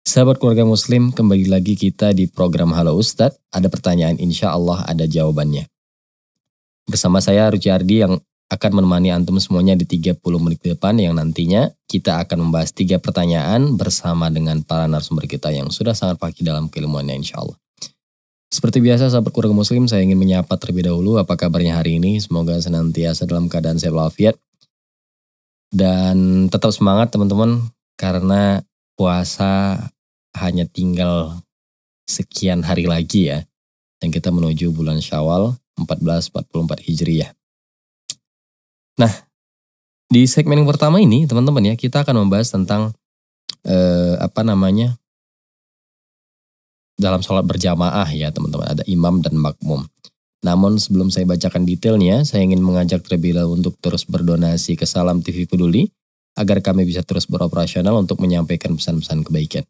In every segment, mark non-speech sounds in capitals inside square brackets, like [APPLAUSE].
Sahabat keluarga muslim, kembali lagi kita di program Halo Ustadz. Ada pertanyaan insya Allah ada jawabannya. Bersama saya Ardi yang akan menemani Antum semuanya di 30 menit depan yang nantinya kita akan membahas tiga pertanyaan bersama dengan para narasumber kita yang sudah sangat pagi dalam keilmuannya insya Allah. Seperti biasa sahabat keluarga muslim, saya ingin menyapa terlebih dahulu apa kabarnya hari ini. Semoga senantiasa dalam keadaan saya walafiat. Dan tetap semangat teman-teman karena puasa hanya tinggal sekian hari lagi ya. Dan kita menuju bulan Syawal 1444 Hijriah. Nah, di segmen yang pertama ini teman-teman ya, kita akan membahas tentang eh, apa namanya? dalam sholat berjamaah ya teman-teman ada imam dan makmum. Namun sebelum saya bacakan detailnya, saya ingin mengajak terlebih untuk terus berdonasi ke Salam TV Peduli agar kami bisa terus beroperasional untuk menyampaikan pesan-pesan kebaikan.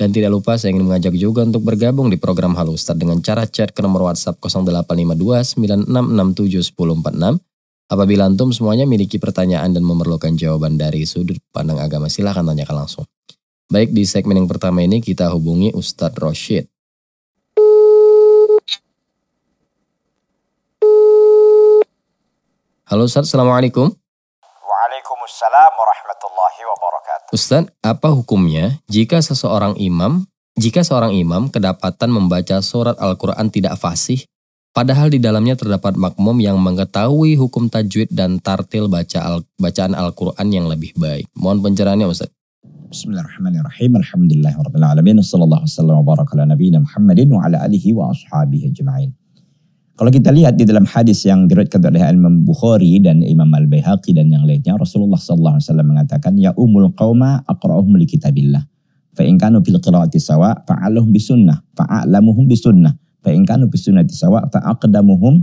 Dan tidak lupa saya ingin mengajak juga untuk bergabung di program Halo Ustaz dengan cara chat ke nomor WhatsApp 0852 9667 Apabila antum semuanya memiliki pertanyaan dan memerlukan jawaban dari sudut pandang agama silahkan tanyakan langsung. Baik di segmen yang pertama ini kita hubungi Ustadz Roshid. Halo Ustadz, Assalamualaikum. Waalaikumsalam warahmatullahi wabarakatuh. Ustaz, apa hukumnya jika seseorang imam jika seorang imam kedapatan membaca surat Al-Quran tidak fasih, padahal di dalamnya terdapat makmum yang mengetahui hukum tajwid dan tartil baca al bacaan Al-Quran yang lebih baik. Mohon pencerahannya Ustaz. Bismillahirrahmanirrahim. Alhamdulillahirabbil alamin. Wassallallahu wasallam wa baraka ala nabiyina Muhammadin wa ala alihi wa ashabihi ajma'in. Kalau kita lihat di dalam hadis yang diriwayatkan oleh Imam Bukhari dan Imam Al Baihaqi dan yang lainnya, Rasulullah Sallallahu Alaihi Wasallam mengatakan, Ya umul qauma akrahum li kitabillah. Fa'inkanu fil qiraati sawa fa'aluhum bisunnah fa'alamuhum bisunnah Fa'inkanu in kanu bisunnati sawa fa'aqdamuhum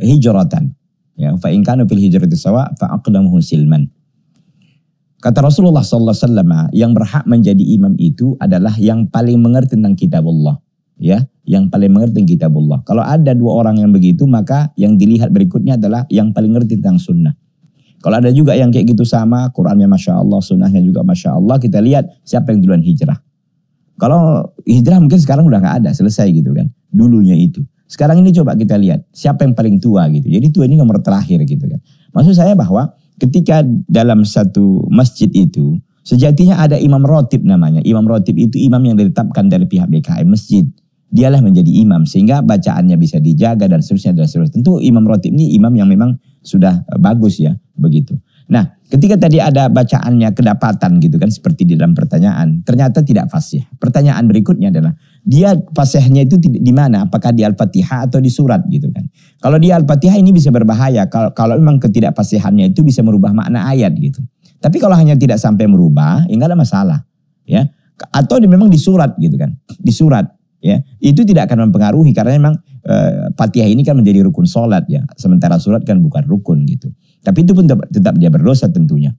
hijratan ya fa'inkanu in kanu fil hijrati sawa fa'aqdamuhum silman Kata Rasulullah Alaihi Wasallam, yang berhak menjadi imam itu adalah yang paling mengerti tentang kitab Allah ya yang paling mengerti kitabullah. Kalau ada dua orang yang begitu maka yang dilihat berikutnya adalah yang paling ngerti tentang sunnah. Kalau ada juga yang kayak gitu sama, Qurannya Masya Allah, sunnahnya juga Masya Allah, kita lihat siapa yang duluan hijrah. Kalau hijrah mungkin sekarang udah gak ada, selesai gitu kan. Dulunya itu. Sekarang ini coba kita lihat, siapa yang paling tua gitu. Jadi tua ini nomor terakhir gitu kan. Maksud saya bahwa ketika dalam satu masjid itu, sejatinya ada imam rotib namanya. Imam rotib itu imam yang ditetapkan dari pihak BKM masjid dialah menjadi imam sehingga bacaannya bisa dijaga dan seterusnya dan seterusnya. Tentu Imam Rotib ini imam yang memang sudah eh, bagus ya begitu. Nah, ketika tadi ada bacaannya kedapatan gitu kan seperti di dalam pertanyaan, ternyata tidak fasih. Pertanyaan berikutnya adalah dia fasihnya itu di mana? Apakah di Al-Fatihah atau di surat gitu kan. Kalau di Al-Fatihah ini bisa berbahaya kalau kalau memang ketidakfasihannya itu bisa merubah makna ayat gitu. Tapi kalau hanya tidak sampai merubah, ya enggak ada masalah ya. Atau memang di surat gitu kan. Di surat ya itu tidak akan mempengaruhi karena memang e, Fatihah ini kan menjadi rukun sholat ya sementara surat kan bukan rukun gitu tapi itu pun tetap, tetap dia berdosa tentunya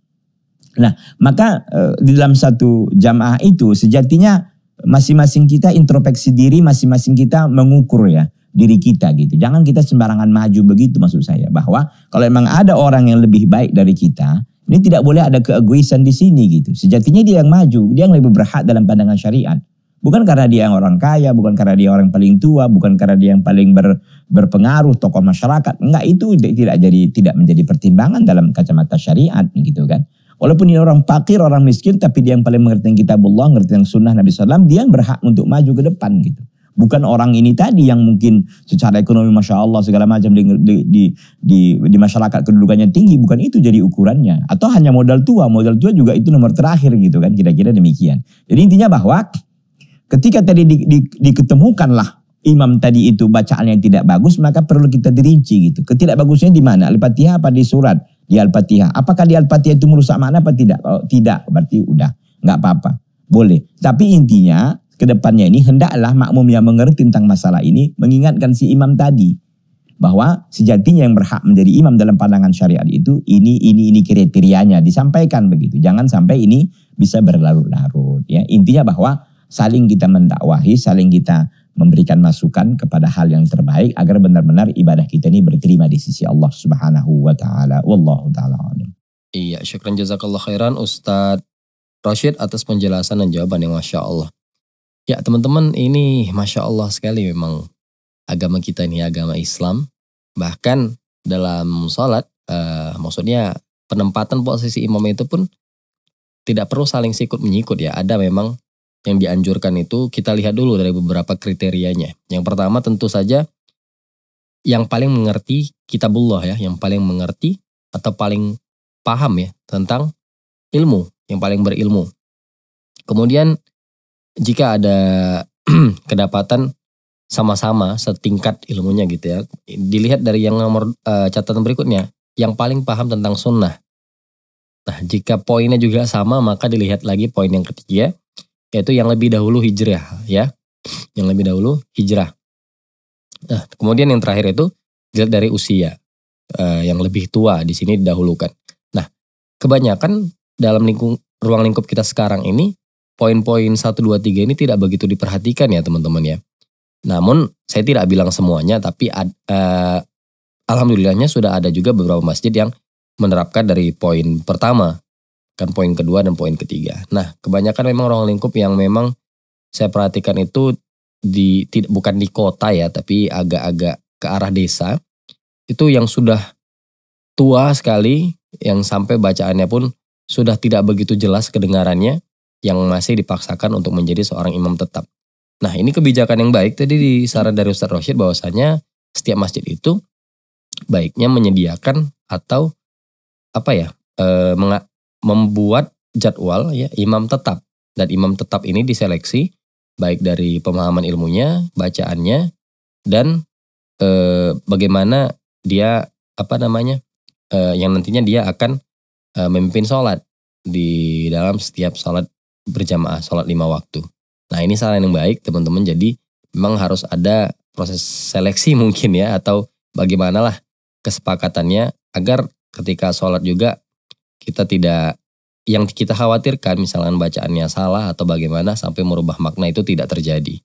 nah maka e, di dalam satu jamaah itu sejatinya masing-masing kita introspeksi diri masing-masing kita mengukur ya diri kita gitu jangan kita sembarangan maju begitu maksud saya bahwa kalau emang ada orang yang lebih baik dari kita ini tidak boleh ada keegoisan di sini gitu sejatinya dia yang maju dia yang lebih berhak dalam pandangan syariat Bukan karena dia yang orang kaya, bukan karena dia orang paling tua, bukan karena dia yang paling ber, berpengaruh tokoh masyarakat. Enggak itu tidak jadi tidak menjadi pertimbangan dalam kacamata syariat gitu kan. Walaupun dia orang fakir, orang miskin, tapi dia yang paling mengerti kitabullah, ngerti yang sunnah Nabi SAW, dia yang berhak untuk maju ke depan gitu. Bukan orang ini tadi yang mungkin secara ekonomi Masya Allah segala macam di, di, di, di, di masyarakat kedudukannya tinggi. Bukan itu jadi ukurannya. Atau hanya modal tua. Modal tua juga itu nomor terakhir gitu kan. Kira-kira demikian. Jadi intinya bahwa Ketika tadi di, di, diketemukanlah imam tadi itu bacaan yang tidak bagus, maka perlu kita dirinci gitu. Ketidakbagusnya di mana? Al-Fatihah apa di surat? Di Al-Fatihah. Apakah di Al-Fatihah itu merusak makna apa tidak? Kalau oh, tidak, berarti udah nggak apa-apa. Boleh. Tapi intinya kedepannya ini hendaklah makmum yang mengerti tentang masalah ini mengingatkan si imam tadi bahwa sejatinya yang berhak menjadi imam dalam pandangan syariat itu ini ini ini kriterianya disampaikan begitu. Jangan sampai ini bisa berlarut-larut ya. Intinya bahwa saling kita mendakwahi, saling kita memberikan masukan kepada hal yang terbaik agar benar-benar ibadah kita ini berterima di sisi Allah Subhanahu wa taala. Wallahu taala Iya, syukran jazakallah khairan Ustaz Rashid atas penjelasan dan jawaban yang Masya Allah. Ya teman-teman ini Masya Allah sekali memang agama kita ini agama Islam. Bahkan dalam sholat, eh, maksudnya penempatan posisi imam itu pun tidak perlu saling sikut menyikut ya. Ada memang yang dianjurkan itu kita lihat dulu dari beberapa kriterianya. Yang pertama tentu saja yang paling mengerti kitabullah ya, yang paling mengerti atau paling paham ya tentang ilmu, yang paling berilmu. Kemudian jika ada [CLEARS THROAT] kedapatan sama-sama setingkat ilmunya gitu ya, dilihat dari yang nomor e, catatan berikutnya, yang paling paham tentang sunnah. Nah, jika poinnya juga sama, maka dilihat lagi poin yang ketiga, yaitu yang lebih dahulu hijrah ya. Yang lebih dahulu hijrah. Nah, kemudian yang terakhir itu dilihat dari usia uh, yang lebih tua di sini didahulukan. Nah, kebanyakan dalam lingkung ruang lingkup kita sekarang ini poin-poin 1 2 3 ini tidak begitu diperhatikan ya teman-teman ya. Namun saya tidak bilang semuanya tapi ad, uh, alhamdulillahnya sudah ada juga beberapa masjid yang menerapkan dari poin pertama kan poin kedua dan poin ketiga. Nah, kebanyakan memang orang lingkup yang memang saya perhatikan itu di tidak bukan di kota ya, tapi agak-agak ke arah desa. Itu yang sudah tua sekali yang sampai bacaannya pun sudah tidak begitu jelas kedengarannya yang masih dipaksakan untuk menjadi seorang imam tetap. Nah, ini kebijakan yang baik tadi di saran dari Ustaz Rosyid bahwasanya setiap masjid itu baiknya menyediakan atau apa ya? E, menga, membuat jadwal ya imam tetap dan imam tetap ini diseleksi baik dari pemahaman ilmunya, bacaannya dan e, bagaimana dia apa namanya e, yang nantinya dia akan e, memimpin sholat di dalam setiap sholat berjamaah sholat lima waktu. Nah ini salah yang baik teman-teman jadi memang harus ada proses seleksi mungkin ya atau bagaimanalah kesepakatannya agar ketika sholat juga kita tidak yang kita khawatirkan misalkan bacaannya salah atau bagaimana sampai merubah makna itu tidak terjadi.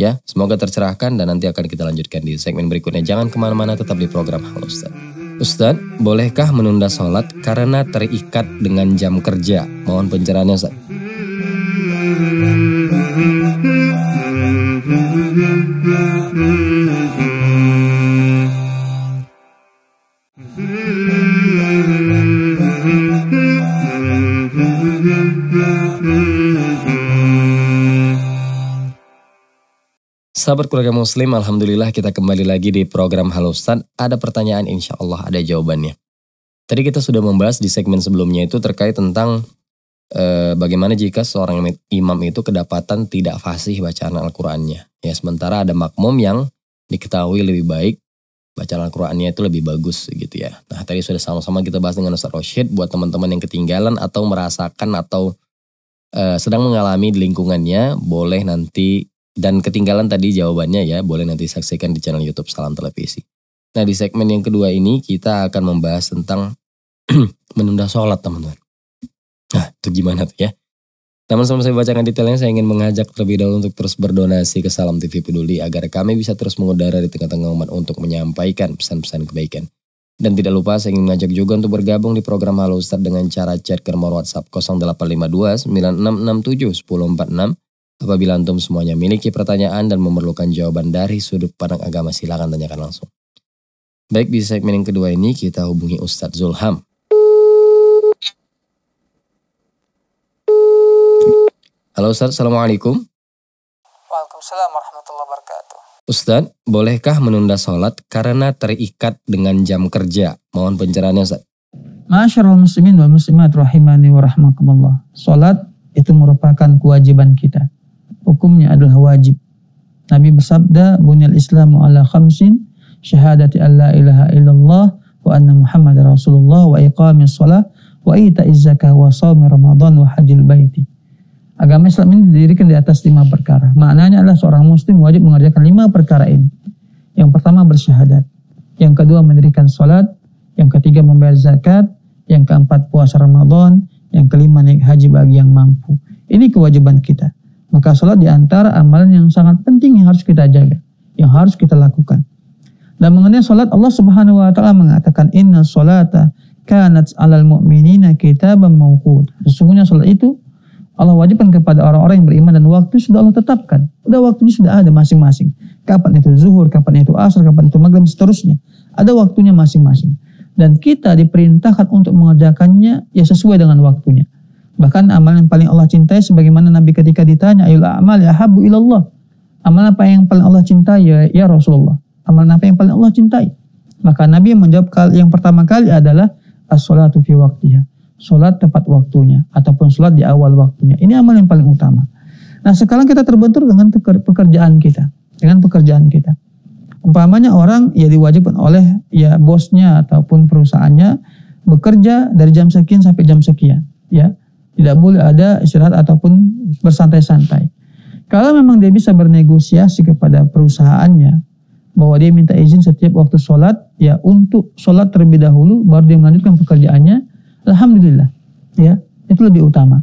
Ya, semoga tercerahkan dan nanti akan kita lanjutkan di segmen berikutnya. Jangan kemana-mana tetap di program Halo Ustaz. Ustaz, bolehkah menunda sholat karena terikat dengan jam kerja? Mohon pencerahannya Ustaz. Mm-hmm. [LAUGHS] Sahabat keluarga muslim, Alhamdulillah kita kembali lagi di program Halo Ustaz. Ada pertanyaan insya Allah ada jawabannya. Tadi kita sudah membahas di segmen sebelumnya itu terkait tentang e, bagaimana jika seorang imam itu kedapatan tidak fasih bacaan Al-Qur'annya. Ya, sementara ada makmum yang diketahui lebih baik bacaan Al-Qur'annya itu lebih bagus gitu ya. Nah, tadi sudah sama-sama kita bahas dengan Ustaz Roshid buat teman-teman yang ketinggalan atau merasakan atau Uh, sedang mengalami lingkungannya, boleh nanti dan ketinggalan tadi jawabannya ya, boleh nanti saksikan di channel YouTube Salam Televisi. Nah di segmen yang kedua ini kita akan membahas tentang [CLEARS THROAT] menunda sholat teman-teman. Nah itu gimana tuh ya? Namun sebelum saya bacakan detailnya, saya ingin mengajak terlebih dahulu untuk terus berdonasi ke Salam TV Peduli agar kami bisa terus mengudara di tengah-tengah umat untuk menyampaikan pesan-pesan kebaikan. Dan tidak lupa saya ingin mengajak juga untuk bergabung di program Halo Ustaz dengan cara chat ke nomor WhatsApp 0852 9667 1046 Apabila antum semuanya memiliki pertanyaan dan memerlukan jawaban dari sudut pandang agama silakan tanyakan langsung. Baik di segmen yang kedua ini kita hubungi Ustadz Zulham. Halo Ustadz, Assalamualaikum. Waalaikumsalam warahmatullahi wabarakatuh. Ustadz, bolehkah menunda sholat karena terikat dengan jam kerja? Mohon pencerahannya Ustadz. Masyarul muslimin wa muslimat rahimani wa rahmakumullah. Sholat itu merupakan kewajiban kita hukumnya adalah wajib. Nabi bersabda, "Bunyal Islamu ala khamsin, syahadati alla ilaha illallah wa anna Muhammad Rasulullah wa iqamis shalah wa ita'iz zakah wa shaum Ramadan wa hajil baiti." Agama Islam ini didirikan di atas lima perkara. Maknanya adalah seorang muslim wajib mengerjakan lima perkara ini. Yang pertama bersyahadat, yang kedua mendirikan salat, yang ketiga membayar zakat, yang keempat puasa Ramadan, yang kelima naik haji bagi yang mampu. Ini kewajiban kita. Maka sholat di antara amalan yang sangat penting yang harus kita jaga, yang harus kita lakukan. Dan mengenai sholat Allah Subhanahu wa taala mengatakan inna sholata kanat 'alal mu'minina kita bermaukut." Sesungguhnya sholat itu Allah wajibkan kepada orang-orang yang beriman dan waktu sudah Allah tetapkan. Udah waktunya sudah ada masing-masing. Kapan itu zuhur, kapan itu asar, kapan itu maghrib seterusnya. Ada waktunya masing-masing. Dan kita diperintahkan untuk mengerjakannya ya sesuai dengan waktunya. Bahkan amalan yang paling Allah cintai sebagaimana Nabi ketika ditanya, ayul amal ya habu ilallah. Amal apa yang paling Allah cintai ya, ya Rasulullah? Amal apa yang paling Allah cintai? Maka Nabi yang menjawab yang pertama kali adalah as-salatu fi waktiha. Salat tepat waktunya ataupun salat di awal waktunya. Ini amalan yang paling utama. Nah, sekarang kita terbentur dengan pekerjaan kita, dengan pekerjaan kita. Umpamanya orang ya diwajibkan oleh ya bosnya ataupun perusahaannya bekerja dari jam sekian sampai jam sekian, ya tidak boleh ada istirahat ataupun bersantai-santai. Kalau memang dia bisa bernegosiasi kepada perusahaannya, bahwa dia minta izin setiap waktu sholat, ya untuk sholat terlebih dahulu, baru dia melanjutkan pekerjaannya, Alhamdulillah. Ya, itu lebih utama.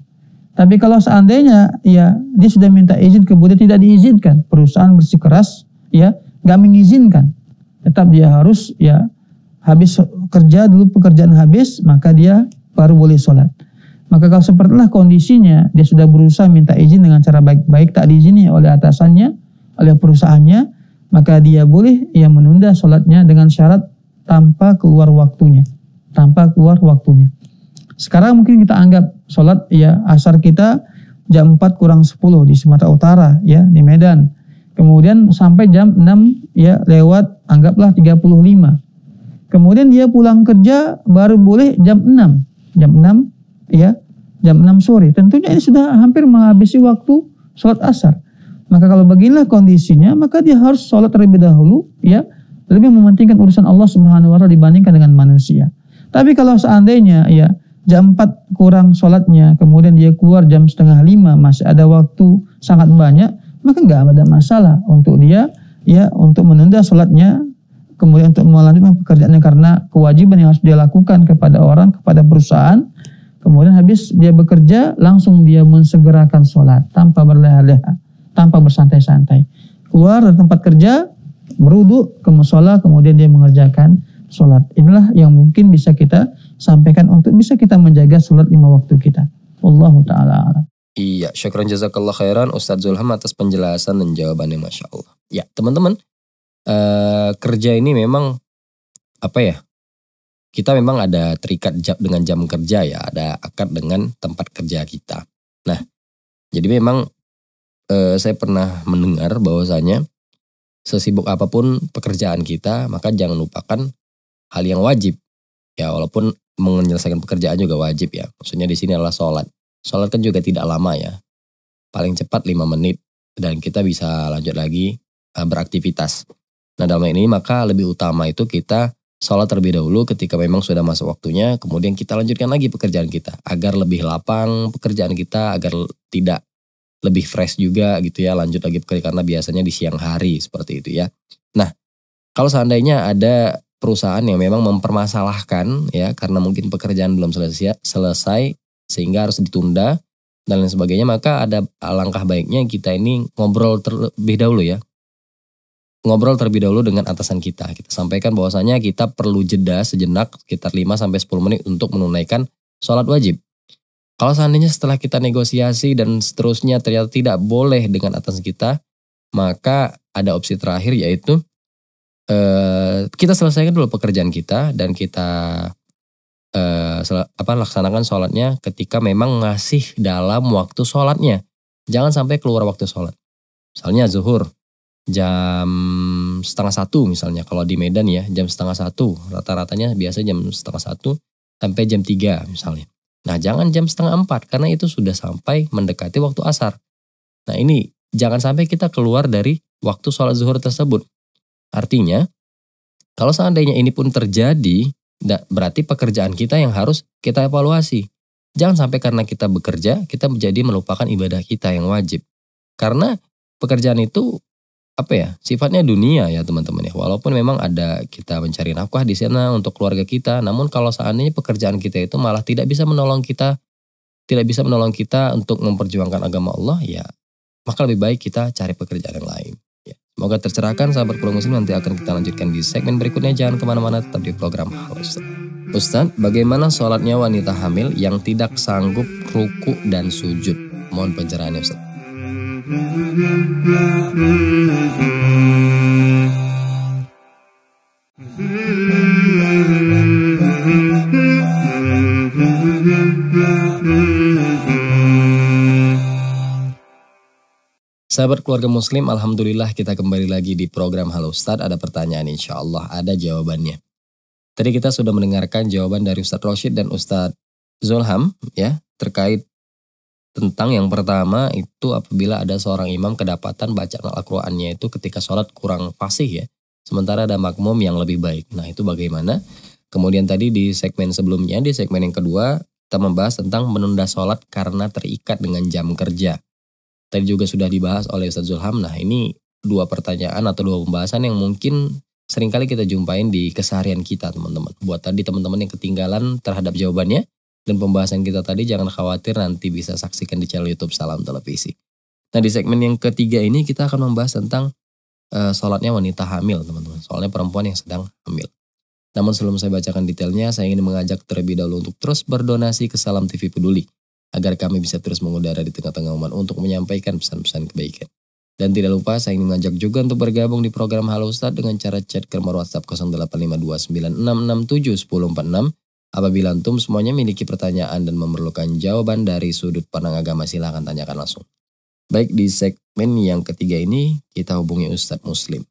Tapi kalau seandainya ya dia sudah minta izin kemudian tidak diizinkan, perusahaan bersikeras ya nggak mengizinkan, tetap dia harus ya habis kerja dulu pekerjaan habis maka dia baru boleh sholat. Maka kalau seperti lah kondisinya, dia sudah berusaha minta izin dengan cara baik-baik, tak diizini oleh atasannya, oleh perusahaannya, maka dia boleh ia menunda sholatnya dengan syarat tanpa keluar waktunya. Tanpa keluar waktunya. Sekarang mungkin kita anggap sholat ya asar kita jam 4 kurang 10 di Sumatera Utara ya di Medan. Kemudian sampai jam 6 ya lewat anggaplah 35. Kemudian dia pulang kerja baru boleh jam 6. Jam 6 ya jam 6 sore. Tentunya ini sudah hampir menghabisi waktu sholat asar. Maka kalau beginilah kondisinya, maka dia harus sholat terlebih dahulu, ya, lebih mementingkan urusan Allah Subhanahu Wa Taala dibandingkan dengan manusia. Tapi kalau seandainya, ya, jam 4 kurang sholatnya, kemudian dia keluar jam setengah lima, masih ada waktu sangat banyak, maka nggak ada masalah untuk dia, ya, untuk menunda sholatnya, kemudian untuk melanjutkan pekerjaannya karena kewajiban yang harus dia lakukan kepada orang, kepada perusahaan, Kemudian habis dia bekerja, langsung dia mensegerakan sholat tanpa berleha-leha, tanpa bersantai-santai. Keluar dari tempat kerja, beruduk ke musola, kemudian dia mengerjakan sholat. Inilah yang mungkin bisa kita sampaikan untuk bisa kita menjaga sholat lima waktu kita. Allah ta'ala Iya, syukran jazakallah khairan Ustadz Zulham atas penjelasan dan jawabannya Masya Allah. Ya, teman-teman, uh, kerja ini memang apa ya kita memang ada terikat jam, dengan jam kerja ya, ada akad dengan tempat kerja kita. Nah, jadi memang eh, saya pernah mendengar bahwasanya sesibuk apapun pekerjaan kita, maka jangan lupakan hal yang wajib. Ya, walaupun menyelesaikan pekerjaan juga wajib ya. Maksudnya di sini adalah sholat. Sholat kan juga tidak lama ya. Paling cepat 5 menit dan kita bisa lanjut lagi eh, beraktivitas. Nah dalam ini maka lebih utama itu kita Sholat terlebih dahulu ketika memang sudah masuk waktunya, kemudian kita lanjutkan lagi pekerjaan kita agar lebih lapang pekerjaan kita agar tidak lebih fresh juga gitu ya lanjut lagi pekerjaan karena biasanya di siang hari seperti itu ya. Nah kalau seandainya ada perusahaan yang memang mempermasalahkan ya karena mungkin pekerjaan belum selesai selesai sehingga harus ditunda dan lain sebagainya maka ada langkah baiknya kita ini ngobrol terlebih dahulu ya ngobrol terlebih dahulu dengan atasan kita. Kita sampaikan bahwasanya kita perlu jeda sejenak sekitar 5 sampai 10 menit untuk menunaikan sholat wajib. Kalau seandainya setelah kita negosiasi dan seterusnya ternyata tidak boleh dengan atasan kita, maka ada opsi terakhir yaitu eh, kita selesaikan dulu pekerjaan kita dan kita eh, apa laksanakan sholatnya ketika memang masih dalam waktu sholatnya. Jangan sampai keluar waktu sholat. Misalnya zuhur, jam setengah satu misalnya kalau di Medan ya jam setengah satu rata-ratanya biasa jam setengah satu sampai jam tiga misalnya nah jangan jam setengah empat karena itu sudah sampai mendekati waktu asar nah ini jangan sampai kita keluar dari waktu sholat zuhur tersebut artinya kalau seandainya ini pun terjadi berarti pekerjaan kita yang harus kita evaluasi jangan sampai karena kita bekerja kita menjadi melupakan ibadah kita yang wajib karena pekerjaan itu apa ya sifatnya dunia ya teman-teman ya walaupun memang ada kita mencari nafkah di sana untuk keluarga kita namun kalau seandainya pekerjaan kita itu malah tidak bisa menolong kita tidak bisa menolong kita untuk memperjuangkan agama Allah ya maka lebih baik kita cari pekerjaan yang lain ya. semoga tercerahkan sahabat peluang muslim nanti akan kita lanjutkan di segmen berikutnya jangan kemana-mana tetap di program Halus Ustadz bagaimana sholatnya wanita hamil yang tidak sanggup ruku dan sujud mohon pencerahannya Ustadz Sahabat keluarga muslim, Alhamdulillah kita kembali lagi di program Halo Ustadz. Ada pertanyaan insya Allah, ada jawabannya. Tadi kita sudah mendengarkan jawaban dari Ustadz Roshid dan Ustadz Zulham ya terkait tentang yang pertama itu apabila ada seorang imam kedapatan baca Al-Qur'annya itu ketika sholat kurang fasih ya. Sementara ada makmum yang lebih baik. Nah itu bagaimana? Kemudian tadi di segmen sebelumnya, di segmen yang kedua, kita membahas tentang menunda sholat karena terikat dengan jam kerja. Tadi juga sudah dibahas oleh Ustaz Zulham. Nah ini dua pertanyaan atau dua pembahasan yang mungkin seringkali kita jumpain di keseharian kita teman-teman. Buat tadi teman-teman yang ketinggalan terhadap jawabannya, dan pembahasan kita tadi jangan khawatir nanti bisa saksikan di channel YouTube Salam Televisi. Nah di segmen yang ketiga ini kita akan membahas tentang uh, sholatnya wanita hamil teman-teman. Soalnya perempuan yang sedang hamil. Namun sebelum saya bacakan detailnya, saya ingin mengajak terlebih dahulu untuk terus berdonasi ke Salam TV Peduli agar kami bisa terus mengudara di tengah-tengah umat untuk menyampaikan pesan-pesan kebaikan. Dan tidak lupa saya ingin mengajak juga untuk bergabung di program Halo Ustadz dengan cara chat ke nomor WhatsApp 085296671046 Apabila antum semuanya memiliki pertanyaan dan memerlukan jawaban dari sudut pandang agama silahkan tanyakan langsung. Baik di segmen yang ketiga ini kita hubungi Ustadz Muslim.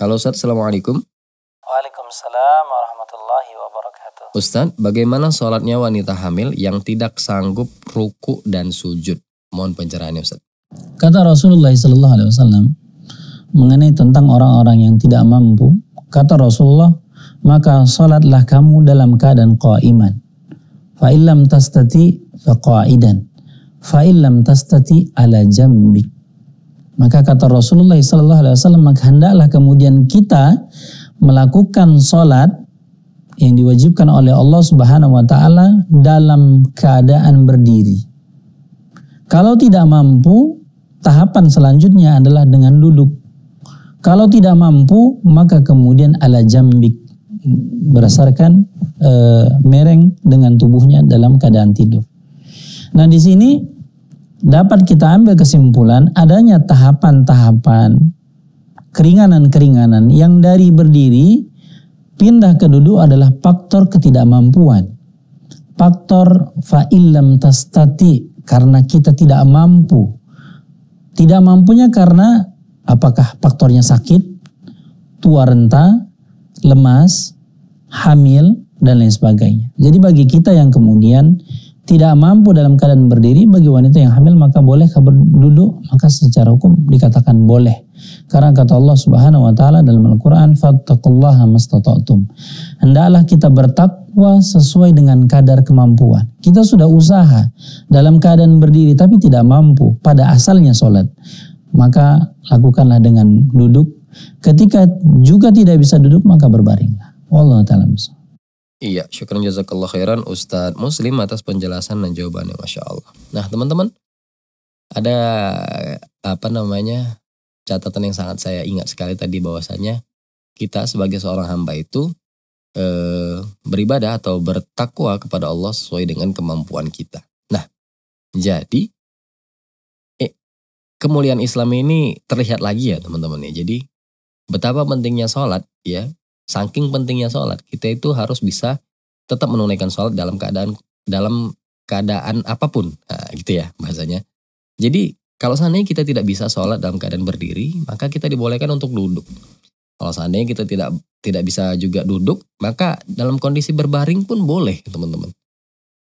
Halo Ustadz, Assalamualaikum. Waalaikumsalam warahmatullahi wabarakatuh. Ustadz, bagaimana sholatnya wanita hamil yang tidak sanggup ruku dan sujud? Mohon pencerahannya Ustadz. Kata Rasulullah SAW, mengenai tentang orang-orang yang tidak mampu, kata Rasulullah, maka salatlah kamu dalam keadaan qaiman. Fa illam tastati fa qaidan. Fa illam tastati ala jambik. Maka kata Rasulullah sallallahu alaihi wasallam, maka hendaklah kemudian kita melakukan salat yang diwajibkan oleh Allah Subhanahu wa taala dalam keadaan berdiri. Kalau tidak mampu, tahapan selanjutnya adalah dengan duduk. Kalau tidak mampu, maka kemudian ala jambik berdasarkan e, mereng dengan tubuhnya dalam keadaan tidur. Nah, di sini dapat kita ambil kesimpulan adanya tahapan-tahapan keringanan-keringanan yang dari berdiri pindah ke duduk adalah faktor ketidakmampuan. Faktor fa'ilam tastati karena kita tidak mampu. Tidak mampunya karena Apakah faktornya sakit, tua renta, lemas, hamil, dan lain sebagainya. Jadi bagi kita yang kemudian tidak mampu dalam keadaan berdiri bagi wanita yang hamil maka boleh berduduk maka secara hukum dikatakan boleh karena kata Allah Subhanahu wa taala dalam Al-Qur'an hendaklah kita bertakwa sesuai dengan kadar kemampuan kita sudah usaha dalam keadaan berdiri tapi tidak mampu pada asalnya sholat maka lakukanlah dengan duduk. Ketika juga tidak bisa duduk, maka berbaringlah. Allah ta'ala Iya, syukur jazakallah khairan Ustadz Muslim atas penjelasan dan jawabannya Masya Allah. Nah teman-teman, ada apa namanya catatan yang sangat saya ingat sekali tadi bahwasanya kita sebagai seorang hamba itu e, beribadah atau bertakwa kepada Allah sesuai dengan kemampuan kita. Nah, jadi kemuliaan Islam ini terlihat lagi ya teman-teman ya. Jadi betapa pentingnya sholat ya, saking pentingnya sholat kita itu harus bisa tetap menunaikan sholat dalam keadaan dalam keadaan apapun nah, gitu ya bahasanya. Jadi kalau seandainya kita tidak bisa sholat dalam keadaan berdiri, maka kita dibolehkan untuk duduk. Kalau seandainya kita tidak tidak bisa juga duduk, maka dalam kondisi berbaring pun boleh, teman-teman.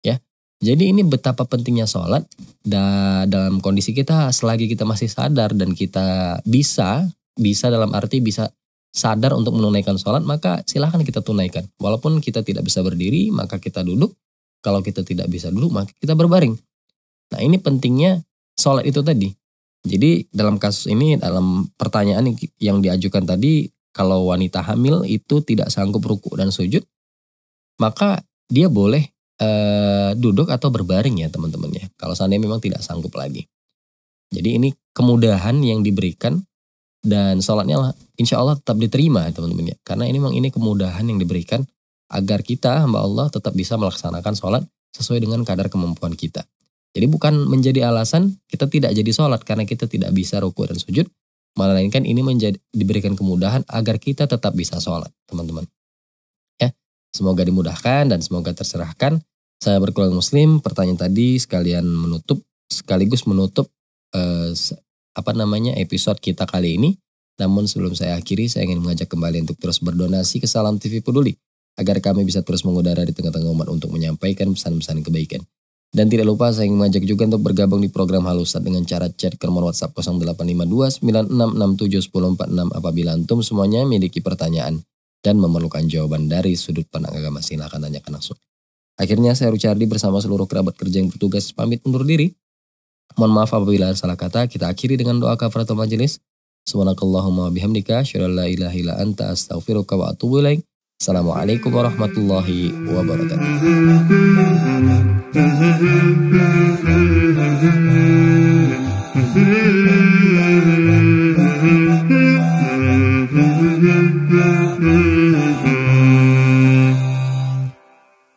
Ya, jadi ini betapa pentingnya sholat da dalam kondisi kita selagi kita masih sadar dan kita bisa, bisa dalam arti bisa sadar untuk menunaikan sholat, maka silahkan kita tunaikan. Walaupun kita tidak bisa berdiri, maka kita duduk. Kalau kita tidak bisa duduk, maka kita berbaring. Nah ini pentingnya sholat itu tadi. Jadi dalam kasus ini, dalam pertanyaan yang diajukan tadi, kalau wanita hamil itu tidak sanggup ruku dan sujud, maka dia boleh Eh, duduk atau berbaring ya teman-teman ya. Kalau seandainya memang tidak sanggup lagi. Jadi ini kemudahan yang diberikan dan sholatnya insya Allah tetap diterima teman-teman ya. Karena ini memang ini kemudahan yang diberikan agar kita hamba Allah tetap bisa melaksanakan sholat sesuai dengan kadar kemampuan kita. Jadi bukan menjadi alasan kita tidak jadi sholat karena kita tidak bisa ruku dan sujud, melainkan ini menjadi diberikan kemudahan agar kita tetap bisa sholat, teman-teman. Semoga dimudahkan dan semoga terserahkan. Saya berkeluarga muslim, pertanyaan tadi sekalian menutup, sekaligus menutup eh, apa namanya episode kita kali ini. Namun sebelum saya akhiri, saya ingin mengajak kembali untuk terus berdonasi ke Salam TV Peduli agar kami bisa terus mengudara di tengah-tengah umat untuk menyampaikan pesan-pesan kebaikan. Dan tidak lupa saya ingin mengajak juga untuk bergabung di program Halusat dengan cara chat ke nomor WhatsApp 0852 9667 apabila antum semuanya memiliki pertanyaan dan memerlukan jawaban dari sudut pandang agama silahkan tanyakan langsung. Akhirnya saya Rucardi bersama seluruh kerabat kerja yang bertugas pamit undur diri. Mohon maaf apabila salah kata, kita akhiri dengan doa kafaratul majelis. Subhanakallahumma bihamdika, syurallah ilaha ila anta astaghfiruka wa atubu ilaik. Assalamualaikum warahmatullahi wabarakatuh. Mm-hmm.